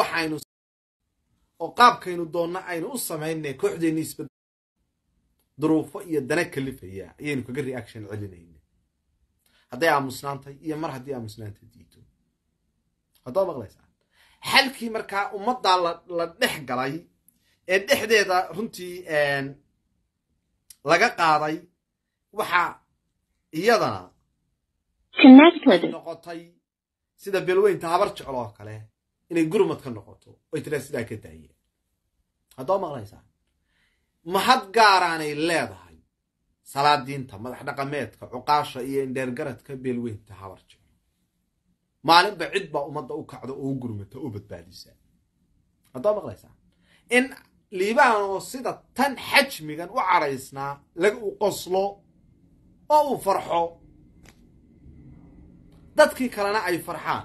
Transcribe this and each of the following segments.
waxaynu oo qaabkaynu doonno aynu u samaynay kooxdeenna isbad duruufo iyo dana kalifaya ayaynu kaga reaction celinayna hadday aamusnaantay iyo mar haddii aamusnaanta diito haddaad maqlaysaa xalkii markaa ummaddaa la dhex galay ee dhexdeeda runtii laga qaaday waxaa iyadana noqotay sida belweynta habar jeclo oo kale inay gurmad ka noqoto oy tiraa sidaa ka daayeen haddoo maqlaysaan mahad gaaraanay leedahay salaadiinta madax dhaqameedka cuqaasha iyo indheergaradka beelweynta habarje maalinba cid baa ummadda u kacda oo u gurmata oo badbaadisa haddoo maqlaysaan in liibaan oo sida tan xajmigan u cadhaysnaa laga u qoslo oo uu farxo dadkii kalena ay farxaan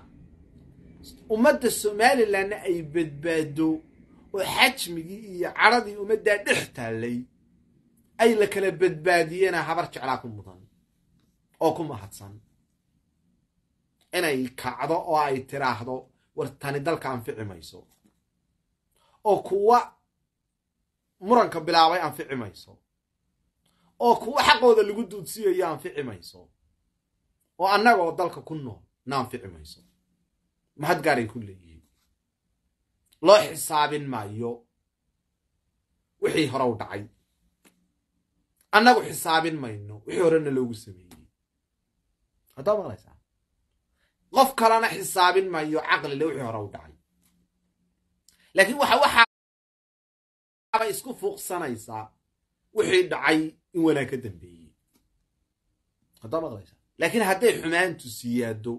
ummadda somalilanna ay badbaado oo xajmigii iyo cadradii ummaddaa dhex taallay ay la kala badbaadiyeena habar jeclaa ku mudan oo ku mahadsan inay kacdo oo ay tiraahdo war tani dalka anfici mayso oo kuwa muranka bilaabay anfici mayso oo kuwa xaqooda lagu duudsiyayo anfici mayso oo annagoo dalka ku nool na anfici mayso mahad gaaray ku leeyihiin loo xisaabin maayo wixii hore u dhacay annagu xisaabin mayno wixii horena loogu sameeyey haddaa maqlaysaa qof kalena xisaabin mayo caqlile wixii hore u dhacay laakiin waxa waxaaba isku fuuqsanaysaa wixii dhacay in wanaag ka dambeeyey haddaa maqlaysaa laakiin hadday xumaantu siyaado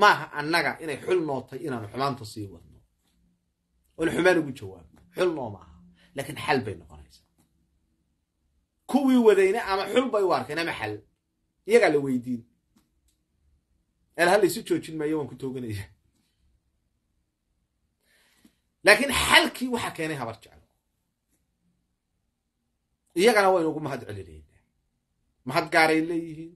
maaha annaga inay xul noo tahay inaanu xumaanta sii wadno oon xumaan ugu jawaabno xul noo maaha laakiin xal bay noqonaysaa kuwii wadayna ama xul bay u arkeen ama xal iyagaa la weydiin el laysu joojin maayo waan ku tooganaya laakiin xalkii waxaa keenay habar jeclo iyagana waynu ugu mahad celinaynaa mahad gaaray leeyihiin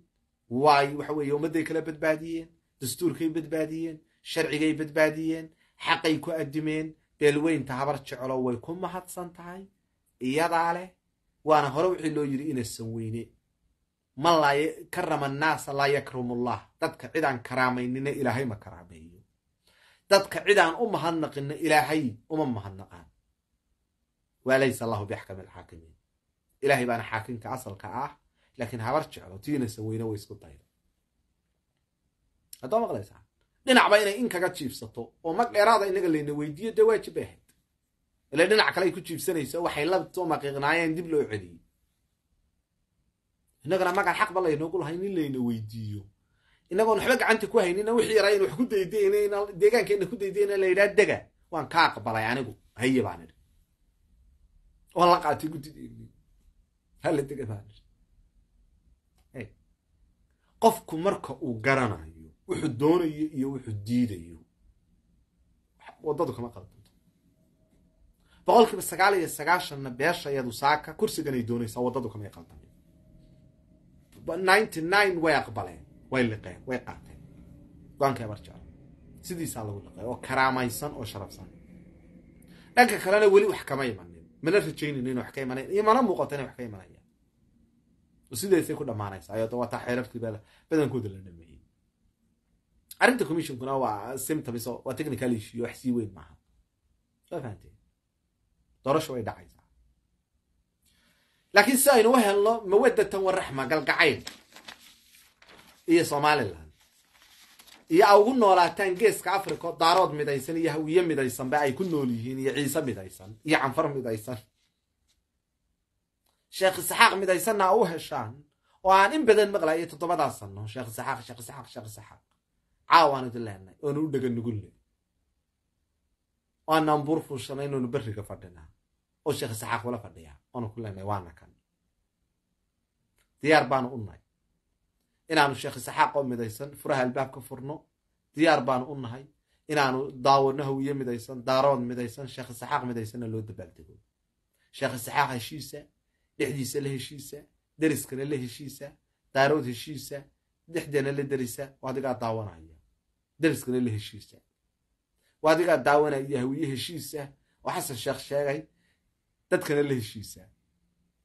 waayo waxa weeye ummadday kala badbaadiyeen dastuurkay badbaadiyeen sharcigay badbaadiyeen xaqay ku addimeen beelweynta habar jeclo way ku mahadsan tahay iyadaa leh waana hore wixii loo yidhi inasan weyne ma karama naasa laa yakrimullah dadka cidaan karaamaynina ilaahay ma karaameeyo dadka cidaan u mahadnaqinna ilaahay uma mahadnaqaan waa laysa allahu biaxkam alxaakimiin ilaahay baana xaakinka asalka ah laakiin habar jeclo tiinasan weyne way isku dayda haddaa maqlaysaa dhinacba inay in kaga jiibsato oo mag dheeraada inaga layna weydiiyo dee waajib bay ahayd ila dhinac kale ay ku jiibsanaysa waxay la soo dib loo celiyey inagana magan xaqba laynoogu lahayn in layna weydiiyo inagoon waxba gacanta ku haynina wixii yaraa in wax ku daydayn deegaankeena ku daydayna la yidhaha dega waan ka aqbalay anigu haye baan idhi waan la qaatay guddideen hala dega baan idhi qofku marka uu garanayo wuxuu doonayo iyo wuxuu diidayo wadadu kama qaldanto boqol kiiba sagaal iyo sagaashanna beesha iyadu saaka kursiganay doonaysaa waddadu kamay qaldamin ninety nine way aqbaleen way liqeen way qaateen go-aankay abarjecla sidiisaa lagu liqey oo karaamaysan oo sharafsan dhanka kalena weli wax kama imanin mana rajaynayno ina wax ka imanayan iyo mana inay wax ka imanayaan sideesay ku dhamaanaysaa ayado waataa xeerartii badan la dhameeyey arrinta commissionkuna waa symptoms waa technical issue wax sii weyn maaha waa fahamteen doorasho way dhacaysaa laakiin si aynu u helno mawadatan waraxma raxma galgacayl iyo somalilan iyo a ugu noolaataan geeska africa oo daarood midaysan iyo hawiye midaysanba ay ku nool yihiin iyo ciise midaysan iyo canfar midaysan sheekh isxaaq midaysanna u heshaan oo aan in badan maqlayo toddobadaas sano sheekh isxaaq sheekh isxaaq sheekh isxaaq caawaan idin lehnay oonu u dhega nugulley waanaan buur fuushanay inuonu berriga fadhinaa oo sheekh isxaaq ula fadhiyaa oonu ku lehnay waana kan diyaar baanu u nahay inaanu sheekh isxaaq oo midaysan furaha albaab ka furno diyaar baanu u nahay inaanu daawo nahawiye midaysan daarood midaysan sheekh isxaaq midaysanna loo dabaaldego sheekh isxaaq heshiisa dhexdiisa la heshiisa deriskana la heshiisa daarood heshiisa dhexdeena la derisa oo adigaa daawanaya dariskana la heshiisa waa adigaa daawanaya iyo heshiis ah oo xasan sheekh sheegay dadkana la heshiisaa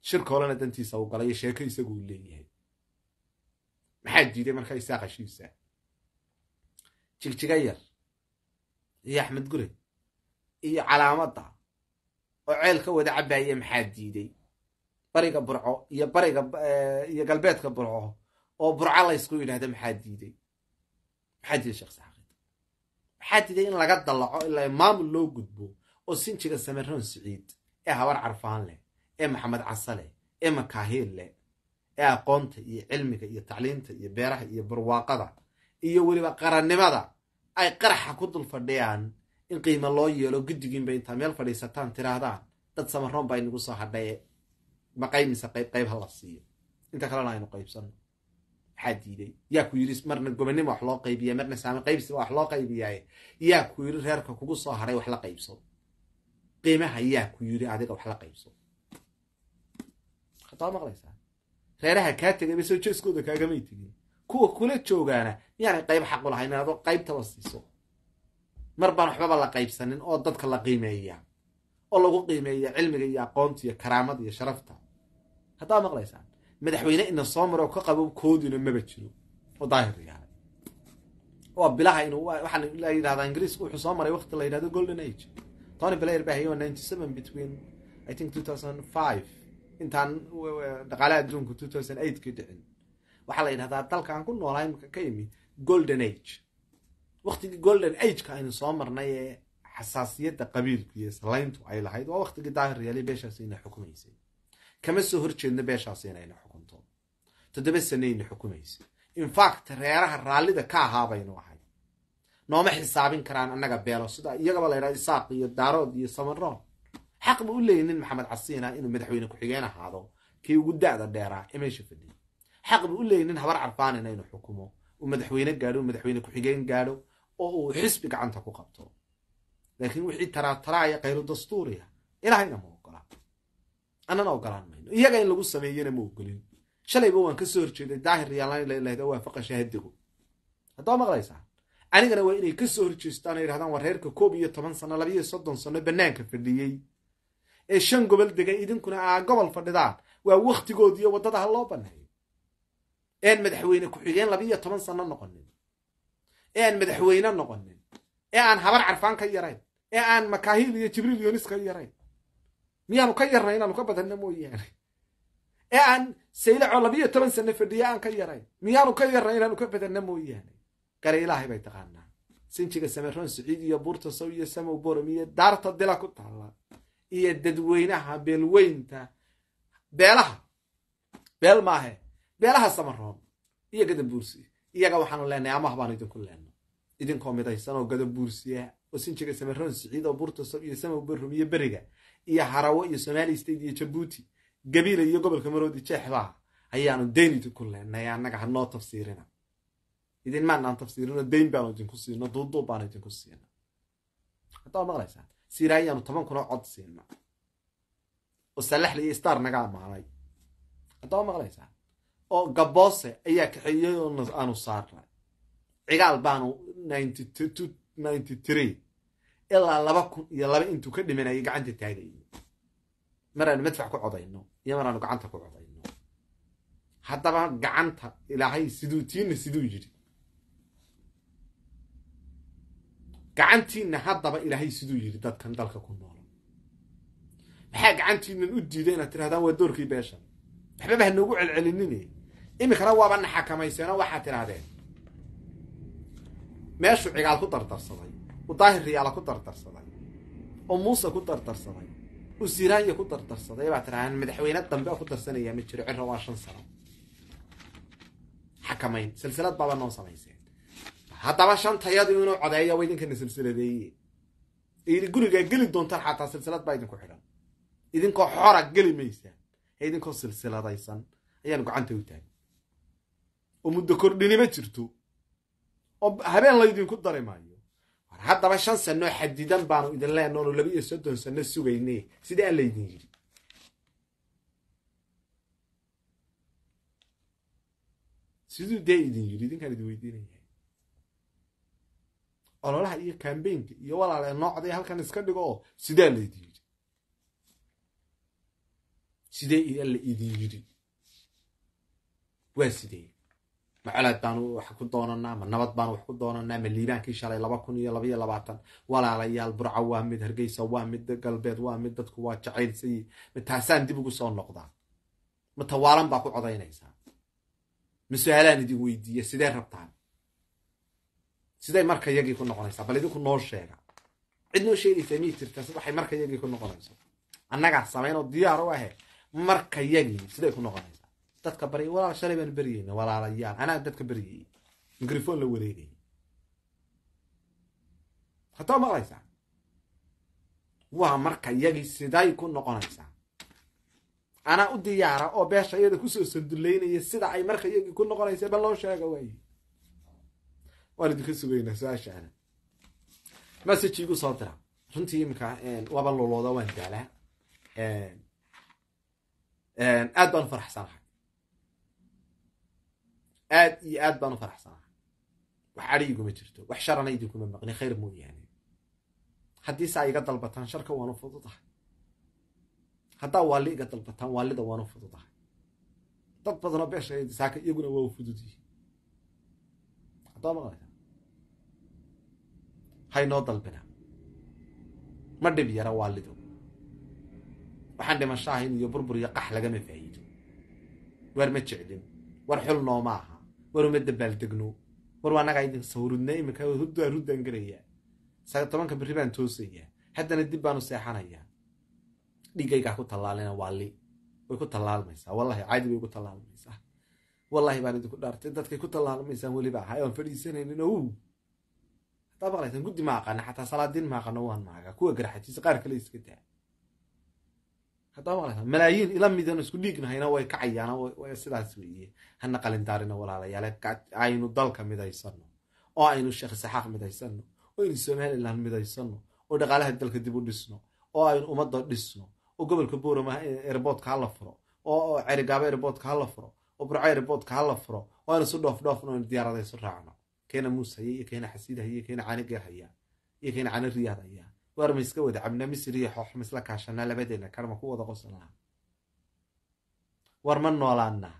shir dantiisa u galayo sheeko isaguu leeyahay maxaa diiday markaa isaaq heshiisa jigjiga yar iyo axmed gure iyo calaamadda oo ceel ka wada cabbaaya maxaa diiday bariga burco iyo bariga eh, iyo galbeedka burco oo burco laysku ysku yidhahda maxaa diiday maxaa jira shaqsi xaqiiqa maxaa jira in laga dallaco ilaa maamul loo gudbo oo sinjiga samaroon siciid ee habar carfaan leh ee maxamed casa leh ee makaahiil leh ee aqoonta iyo cilmiga iyo tacliinta iyo beeraha iyo barwaaqada iyo weliba qarannimada ay qaraxa ku dul fadhiyaan in qiimo loo yeelo guddigiinba intaa meel fadhiisataan tiraahdaan dad samaroon baa inagu soo hadhaye maqaymise qayb qayb ha la siiyo inta kalena aynu qaybsanno maxaa diiday yaa ku yiri marna gobanimo wax loo qaybiya marna saami qaybsi wax loo qaybiyaye yaa ku yiri reerka kugu soo haray wax la qaybso qiimaha yaa ku yiri adiga wax la qaybso khataa maqlaysaa reeraha kaa tegayba soo jeeskooda kaagamay tegin kuwa kula joogaana miyaanay qayb xaqu lahayn in qaybtaba siiso mar baan waxbaba la qaybsanin oo dadka la qiimeeya oo lagu qiimeeya cilmiga iyo aqoonta iyo karaamada iyo sharafta haddaa maqlaysaa madaxweyne ina soo maro ka qabo koodina maba jiro oo daahir yahay waa bilaha inuu waxaan la yidhahdaa ingiriiska wuxuu soo maray waqti la yidhahdo golden age tony blair baa hayay ninety seven between i think two thousand five intaan dhaqaalaha adduunku two thousand eight dhicin waxaa la yidhahdaa dalkaan ku noolahay imka ka yimi golden age waqtigii golden ageka aynu soo marnay ee xasaasiyadda qabiilku iyo salayntu ay lahayd waa waqtigii daahir yaalay beeshaas inay xukumaysay kama soo horjeedna beeshaasi inayna xukunto toddoba sanayna xukumaysa infact reeraha raallida ka ahaabaynu ahay nooma xisaabin karaan annaga beelo sida iyagaba la ydhaha isaaq iyo daarood iyo samaroon xaqba u leeya nin maxamed casiina inuu madaxweyne ku-xigeen ahaado kii ugu da-da dheeraa ee meesha fadhiya xaqba u leeya nin habar carfaanina inuu xukumo uu madaxweyne gaadho uu madaxweyne ku-xigeen gaadho oo uu xisbi gacanta ku qabto laakiin wixii taraataraaya kayru dastuuriya ilahayna mu annana ogolaan mayno iyaga in lagu sameeyana ma ogolin shalayba waan kasoo horjeeday daahir riyaallaanilahd waafaqa shahaadigu haddaa maqlaysaan anigana waa inay ka soo horjeestaan oo yidhahdaan waa reerka koob iyo toban sano labiyo soddon sano bannaanka fadhiyey ee shan gobol degay idinkuna aa gobol fadhidaan waa wakhtigoodiiyo waddada ha loo banneeyo ean madaxweyne ku-xigeen labiiyo toban sano noqonin ee aan madaxweyne noqonin ee aan habar carfaan ka yarayn ee aan makaahiil iyo jibriil yoonis ka yarayn miyaanu ka yarnay inaanu ka badanna mooyaane ee aan saylaco labiyo toban sano fadhiye aan ka yarayn miyaanu ka yarnay inaanu ka badanna mooyaane gariilaahay bay taqaanaa sinjiga samaroon suciid iyo buurtasow iyo samow iyo daarta dila ku taala iyo dadweynaha beelweynta beelaha beel maahe beelaha samaroon iyo gadanbuursi iyaga waxaanu leenahay amah baanu idinku leenno idinkoo midaysan oo gadanbuursiya ah, oo sinjiga samaroon suciid oo buurtasow iyo samow iyo beriga iyo harawo iyo somali state iyo jabuuti gabiila iyo gobolka maroodi jeexbaha ayaanu deynidi ku leenay annaga hanoo tafsiirina idin maanaan tafsiirino deyn baanu idinku siino duuduu baanu idinku siino haddaad maqlaysaan siiraayaanu toban kuna cod siina oo salaxli iyo star naga ammaanay haddaad maqlaysaan oo gaboose ayaa kaxeeyey oo aanu saarnay cigaal baanu ninety two ninety three ilaa laba kun iyo laba intuu ka dhimanayay gacanta taagayno maraanu madfac ku codayno iyo maraanu gacanta ku codayno haddaba gacanta ilaahay siduu tiina siduu yidhi gacantiinna haddaba ilaahay siduu yidhi dadkan dalka ku nool maxaa gacantiinan u diiday inaad tirahdaan waa doorkii beeshan waxbaba ha noogu celcelinine iminkana waaba xakamayseeno waxaad tidhahdeen meeshu cigaal ku dardarsaday udaahir riyaala ku dardarsaday oo muuse ku dardarsaday u siraanya ku dardarsaday baa tirahaan madaxweyne dambe oo ku darsanayaa ma jiro ciro waa shan sano xakamayn silsilad baba noo samayseen haddaba shantayadu inuu codeeyo way idinkana silsiladeeye idi gurigaa geli doontaan xataa silsilad baa idinku xidhan idinkoo xora geli maysaan ee idinkoo silsiladaysan ayaan gacanta u taagay oo muddo kordhini ma jirto oo habeen laydinku dari maayo haddaba shan sano xadidan baanu idin leenno laba iyo soddon sanno sugayne sidaa laydin yidhi siduu dee idin yidhi idinkaan idin weydiinaya ololaha iyo kambeynka iyo walaale noocday halkan iska dhigo oo sidaa laydin yidhi sidee alla idin yidhi waa sidee ma colad baan wax ku doonanaa ma nabad baan wax ku doonanaa ma liibaankii shalay laba kun iyo labayo labaatan walaalayaal burca waa mid hargeysa waa mid galbeed waa mid dadku waa jacaylsay mataasaan dib ugu soo noqdaa ma tawaalan baa ku codaynaysaa mas-aalaan idin weydiiya sidee rabtaan siday marka yagii ku noqonaysaa bal idinku noo sheega cid noo sheegaysaa mii jirtaa waxay marka yagii ku noqonayso annagaa samayn oo diyaar u ahe marka yagii siday ku noqonaysa dadka barya walaal shalay baan beryayna walaalayaal anaa dadka beryayay mikrofon la wareegay hataa maqlaysaa waa marka iyagii siday ku noqonaysaa anaa u diyaara oo beesha iyada kusoo sandullaynaya sida ay marka iyagii ku noqonaysa ba loo sheega waaye waan idinka sugaynaa su-aashaana message igu soo dira runtii iminka waaba lulooda waan daalaa aad baan faraxsanahay aad iyo aad baan u faraxsanaa wax cadhi jirto wax sharana idinkuma maqni khayr mooyaane haddii saa iga dalbataan sharka waanu fududahay haddaa waalli iga dalbataan waallida waanu fududahay dad badanoo beesha iyaguna waa u fudud yihin haynoo dalbina ma dhib yara waallido waxaan dhimasho ahayn iyo burbur iyo qax lagama faa'iido waar ma jeclin war xul nooma aha war uma dabaaldegno war waa annagaa idinka sawrudnay iminka hudaan huddaan gelayaa tobanka berri baan toosaya haddana dib baanu seexanayaa dhiggaygaa ku talaalina waa way ku tallaalmaysaa wallahi caadi bay ku tallaalmaysaa wallahi baan idinku dhaartay dadkay ku talaalmaysaan weliba ahay oan fadhiisanaynin ow haddaa maqlaysan guddi ma aqana xataa salaadiin ma aqana waan maagaa kuwa garaxajiisa qaar kale iska daa hadaa malaayiin ila midanu isku dhiignahayna way kacayaana sidaas weeye hana dalka midaysano oo aynu sheekh isaxaaq midhaysano oo aynu somalilan midaysano oo dhaqaalaha dalka dib u dhisno oo aynu ummada dhisno oo gobolka boorama erboodka hala furo oo cerigaabo erboodka hala furo oo burco erboodka hala furo oo aynu su dhoofdhoofno aynu diyaarada isu raacno keena muus haya iyo keena xasiid haya iyo keena caani haya iyo keena caani riyaad haya warma iska wada cabna misir iyo xoox ma isla kaashanaa labadeena kanama ku wada qosanaa war ma noolaanaa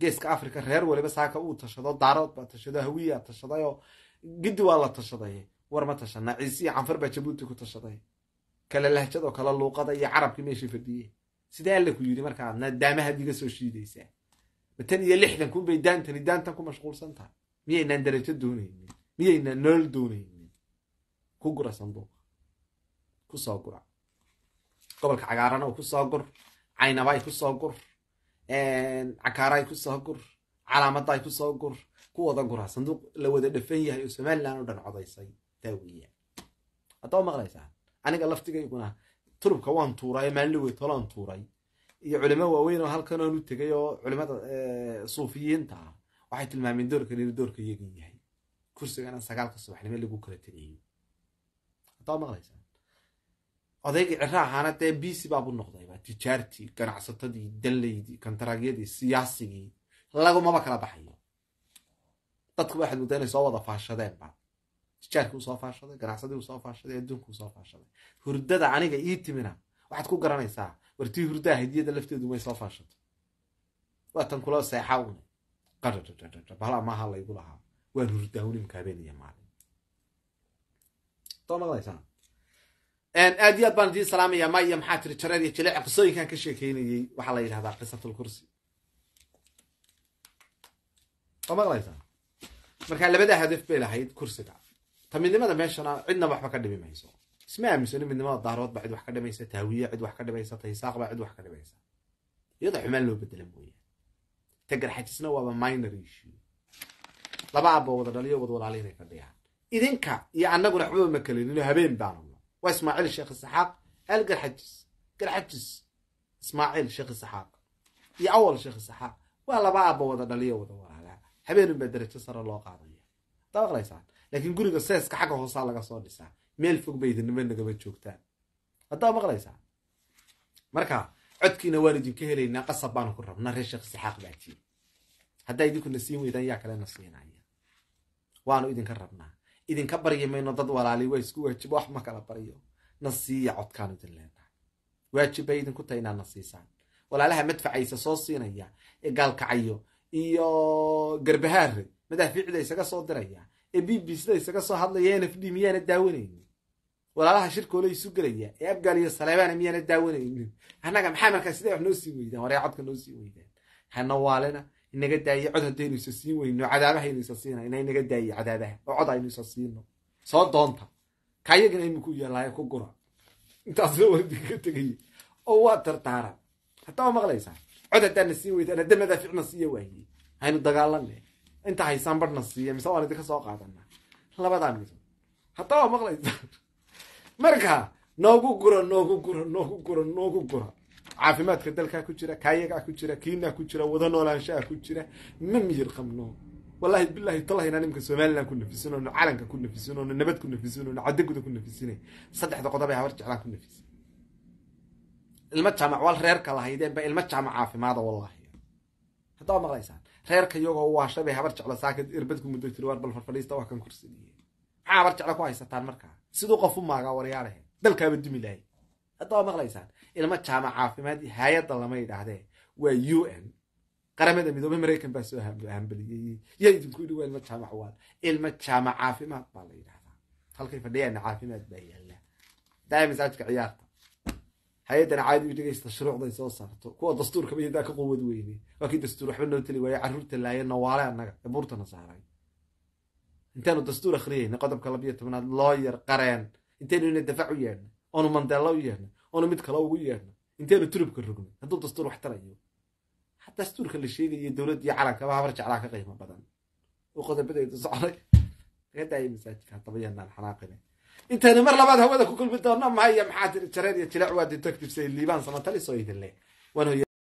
geeska africa reer waliba saaka uu tashado daarood baa tashado hawiyaa tashadayoo giddi waa la tashaday war ma tashanaa ciise iyo canfar baa jabuuti ku tashaday kala lahjadoo kala luuqada iyo carabki meeshii fadhiyey sidee alla ku yidhi marka adna daamahaad iga soo shiidaysaa matan iyo lixdan kun bay daantani daantan ku mashquulsantahay miyaynaan darajo doonaynin miyaynaan nool doonaynin ku gura sanduuq kusoo gura gobolka cagaarana kusoo gur caynabaay kusoo gur cakaaray kusoo gur calaamadaay kusoo gur ku wada gura sanduuq la wada dhafan yahay oo somalilan oo dhan codaysay taaweeyaan haddaa maqlaysaan aniga laftigayguna turubka waan tuuray maalinla weytolaan tuuray iyo culimo waaweyn oo halkan oonu tegay oo culimada suufiyiinta ah waxay tilmaameen doorkan inuu doorka iyaga yahay kursigana sagaalka subaxnimo lagu kala tegayo haddaa maqlaysaan odaygii cira ahaana dee biisi baabu noqdayba tijaartii ganacsatadii dallaydii kantaraagyadii siyaasigii lagumaba kala baxayo dadkuba waxaad muddaa inay soo wada faashadeenba tijaarkii usoo faashaday ganacsadii usoo faashaday adduunku usoo faashaday hurdada aniga ii timina waxaad ku garanaysaa wartii hurdaa hadiyada lafteedu may soo faashato waatan kula seexa une bala maaha laygu lahaa waan hurdaawniimka habeen iyo maalin aad iyo aad baan idin salaamayaa ma iyo maxaa tiri jareer iyo jileec qisooyinkan ka sheekeynayey waxaa la yidhahdaa qisatulkursi waa maqlaysaa marka labada hadaf bay lahayd kursiga ta midnimada meeshana cidna waxba ka dhibi mayso isma aaminsano midnimada daarood cid wax ka dhimaysa taawiya cid wax ka dhimaysa taysaaq ba cid wax ka dhimaysa iyada xumaan loo bedela mooyaan tagarxajisna waaba minor issue laba aaba wada dhaliyo wad walaala inay fadhiyaan idinka iyo annaguna waxbaba ma kelinino habeen baanano waa ismaaciil sheekh isaxaaq algarxajis garxajis ismaaciil sheekh isaxaaq iyo awal sheekh isaxaaq waa laba aaba wada dhaliyo wada walaalaa habeenun baa darajo sare loo qaadaya adamaqlaysaan laakiin guriga seeska xagga hoosaa laga soo dhisaa meel fog bay idinima nagama joogtaan haddaa maqlaysaa marka codkiina waan idinka helaynaa qasab baanu ku rabnaa reer sheekh isaxaaq baatiin haddaa idinkuna siin weydaan yaa kalena siinaya waanu idinka rabnaa idinka baryi mayno dad walaali waa isku waajiba wax ma kala baryo nasiiya codkaan idin leenahay waajib bay idinku tahay inaad nasiisaan walaalaha madfacaysa soo siinaya ee gaalkacayo iyo garbahaare madaafiicda isaga soo diraya ee b b bbcda isaga soo hadlaya n f miyaana daawanaynin walaalaha shirkoola isu gelaya ee abgaal iyo saleebaana miyaana daawanaynin annaga maxaa markaa sidee wax noo sii weydaan waree codka noo sii weydaan hanawaalina inaga daaye cod haddaynu isa siin weyno cadaabahaaynu isa siinayna inaga daaye cadaabaha oo cod aynu isa siino soo doonta kaayagana iminku yeelaayo ku gura intaasla wardi ka tegaya oo waa tartaaran haddaa maqlaysaa cod haddaadna siin weydaan hadda madaaficna siiya waahiye haynu dagaalanne inta haysaan barhna siiya mise waan idinka soo qaadanaa labadaa midood haddaa maqlaysaa marka noogu gura noogu gura noogu gura noogu gura caafimaadka dalkaa ku jira kaayagaa ku jira kiinaa ku jira wada noolaanshaha ku jira ma miyir qabno wallahi bilahi talahina nimka somalilan ku nafisinoono calanka ku nafisinoono nabad ku nafisinoono cadaguda ku nafisina saddexda qodob habar jeclaan ku nafis ilma jaamac wal reerka lahaydeen ilma jaamac caafimaada wallahi haddaa maqlaysaan reerka iyagoo waashabay habar jeclo saakad irbad ku muddo tiri waar bal farfadhiista waa kan kursidiye maxaa habar jeclo ku haysataan markaa siduu qof u maagaa waryaalahe dalkaaba dumi lahay hadda maqlaysaan ilma jaamac caafimaad hay-adda lama yidhaahdee waa u n qaramada midoobe maraykan baa soo hambeliyey yaa idinku dhi waa ilmo jaamac waad ilmo jaamac caafimaad baa la yidhahdaa halkay fadhiyaana caafimaad baa yaalla daaya masaajidka ciyaarta hay-addana caadi dhegaysta shuruucday soo saarto kuwa dastuurkaba yadaa ka quwad weyne waa kii dastuur waxba noo teli waaye carruurta laaye nawaale annaga ee buurtana saaray intaanu dastuur akhriyayna qodobka labiyo tobnaad loo yar qareen intaynu ina dafac u yeedhna oonu mandeella u yeehna oonu mid kale ugu yeehna inteenu turubka rognay hadduu dastuur wax tarayo xataa dastuurka la sheegayo dowladdiiyo calankaba habar jeclaa ka qiimo badan oo socday laga daaya masaajidka xanaaqine intaynu mar labaad hawada ku kulmi doonno mahaya maxaa tiri jareer iyo jileec waa dinto kadibsay liibaan samatalisoo idin leh